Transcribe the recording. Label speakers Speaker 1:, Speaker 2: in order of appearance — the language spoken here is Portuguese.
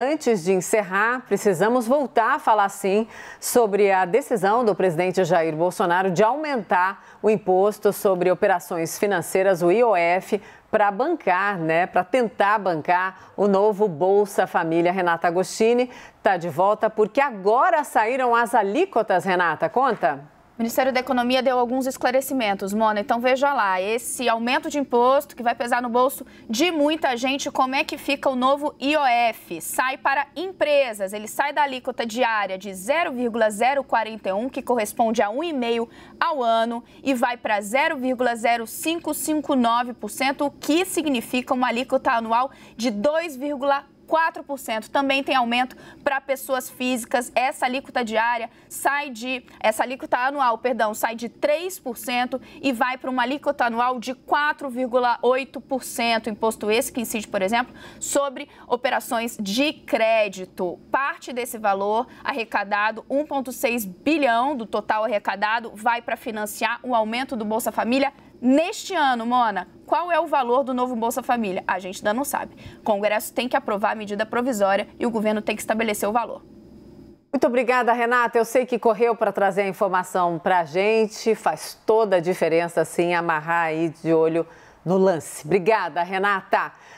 Speaker 1: Antes de encerrar, precisamos voltar a falar sim sobre a decisão do presidente Jair Bolsonaro de aumentar o imposto sobre operações financeiras, o IOF, para bancar, né, para tentar bancar o novo Bolsa Família. Renata Agostini está de volta porque agora saíram as alíquotas, Renata, conta.
Speaker 2: O Ministério da Economia deu alguns esclarecimentos, Mona. Então veja lá, esse aumento de imposto que vai pesar no bolso de muita gente, como é que fica o novo IOF? Sai para empresas, ele sai da alíquota diária de 0,041, que corresponde a 1,5% ao ano, e vai para 0,0559%, o que significa uma alíquota anual de 2,4%. 4%. Também tem aumento para pessoas físicas. Essa alíquota diária sai de essa alíquota anual, perdão, sai de 3% e vai para uma alíquota anual de 4,8%, imposto esse que incide, por exemplo, sobre operações de crédito. Parte desse valor arrecadado, 1,6 bilhão do total arrecadado, vai para financiar o aumento do Bolsa Família Neste ano, Mona, qual é o valor do novo Bolsa Família? A gente ainda não sabe. O Congresso tem que aprovar a medida provisória e o governo tem que estabelecer o valor.
Speaker 1: Muito obrigada, Renata. Eu sei que correu para trazer a informação para a gente. Faz toda a diferença, sim, amarrar aí de olho no lance. Obrigada, Renata.